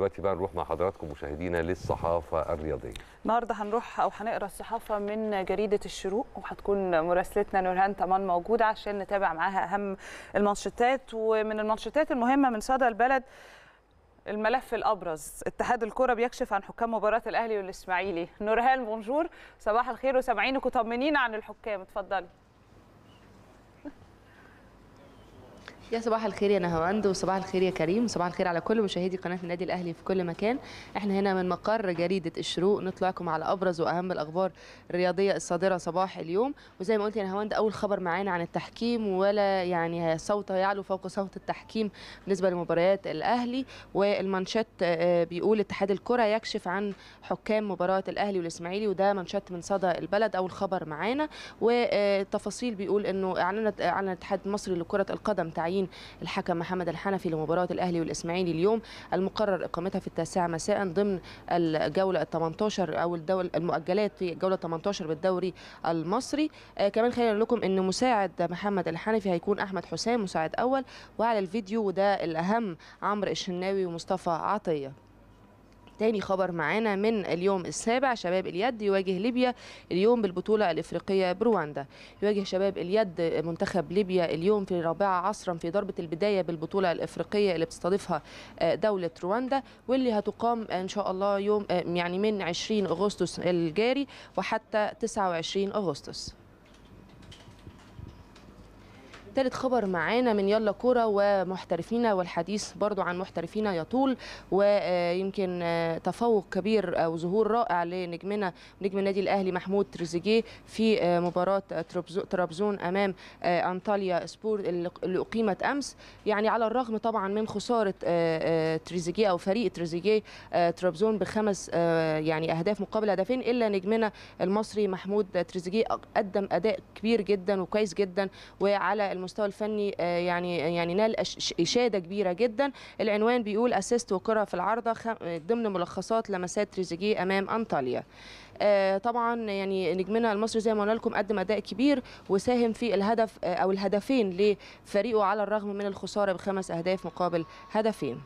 دلوقتي بقى نروح مع حضراتكم مشاهدينا للصحافه الرياضيه النهارده هنروح او هنقرا الصحافه من جريده الشروق وهتكون مراسلتنا نورهان تمام موجوده عشان نتابع معاها اهم المانشيتات ومن المانشيتات المهمه من صدى البلد الملف الابرز اتحاد الكره بيكشف عن حكام مباراه الاهلي والاسماعيلي نورهان بونجور صباح الخير وسامعينك وطمنينا عن الحكام اتفضلي يا صباح الخير يا نهاوند وصباح الخير يا كريم وصباح الخير على كل مشاهدي قناه النادي الاهلي في كل مكان احنا هنا من مقر جريده الشروق نطلعكم على ابرز واهم الاخبار الرياضيه الصادره صباح اليوم وزي ما قلت يا نهاوند اول خبر معانا عن التحكيم ولا يعني صوت يعلو فوق صوت التحكيم بالنسبه لمباريات الاهلي والمانشات آه، آه، بيقول اتحاد الكره يكشف عن حكام مباراه الاهلي والاسماعيلي وده مانشات من صدى البلد اول خبر معانا والتفاصيل بيقول انه اعلنت اعلن الاتحاد المصري لكره القدم تعيين التمرين الحكم محمد الحنفي لمباراة الأهلي والإسماعيلي اليوم المقرر إقامتها في التاسعة مساء ضمن الجولة ال 18 أو الدول المؤجلات في الجولة 18 بالدوري المصري آه كمان خلينا لكم أن مساعد محمد الحنفي هيكون أحمد حسام مساعد أول وعلى الفيديو وده الأهم عمرو الشناوي ومصطفى عطية تاني خبر معانا من اليوم السابع شباب اليد يواجه ليبيا اليوم بالبطولة الإفريقية برواندا يواجه شباب اليد منتخب ليبيا اليوم في الرابعة عصرا في ضربة البداية بالبطولة الإفريقية اللي بتستضيفها آه، دولة رواندا واللي هتقام إن شاء الله يوم آه، يعني من 20 أغسطس الجاري وحتى 29 أغسطس ثالث خبر معانا من يلا كوره ومحترفينا والحديث برضو عن محترفينا يطول ويمكن تفوق كبير او ظهور رائع لنجمنا نجم النادي الاهلي محمود تريزيجيه في مباراه ترابزون امام انطاليا سبور اللي اقيمت امس يعني على الرغم طبعا من خساره آه، آه، تريزيجيه او فريق تريزيجيه آه، ترابزون بخمس يعني اهداف مقابل هدفين الا نجمنا المصري محمود تريزيجيه قدم اداء كبير جدا وكويس جدا وعلى المستوى الفني آه، يعني يعني نال اشاده كبيره جدا العنوان بيقول اسيست وكره في العارضه ضمن ملخصات لمسات تريزيجيه امام انطاليا آه، طبعا يعني نجمنا المصري زي ما قلنا لكم قدم اداء كبير وساهم في الهدف آه، او الهدفين لفريقه على الرغم من الخساره بخمس اهداف مقابل هدفين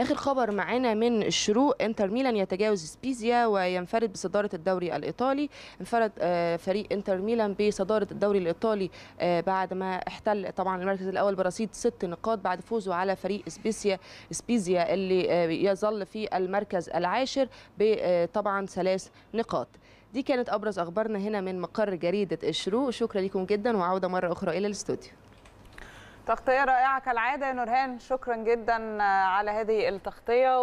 اخر خبر معانا من الشروق انتر ميلان يتجاوز سبيزيا وينفرد بصداره الدوري الايطالي انفرد آه، فريق انتر ميلان بصداره الدوري الايطالي آه، بعد ما احتل طبعا المركز الاول برصيد ست نقاط بعد فوزه على فريق سبيسيا سبيزيا اللي آه، يظل في المركز العاشر بطبعا ثلاث نقاط دي كانت ابرز اخبارنا هنا من مقر جريده الشروق شكرا لكم جدا وعوده مره اخرى الى الاستوديو تغطيه رائعه كالعاده يا نورهان شكرا جدا على هذه التغطيه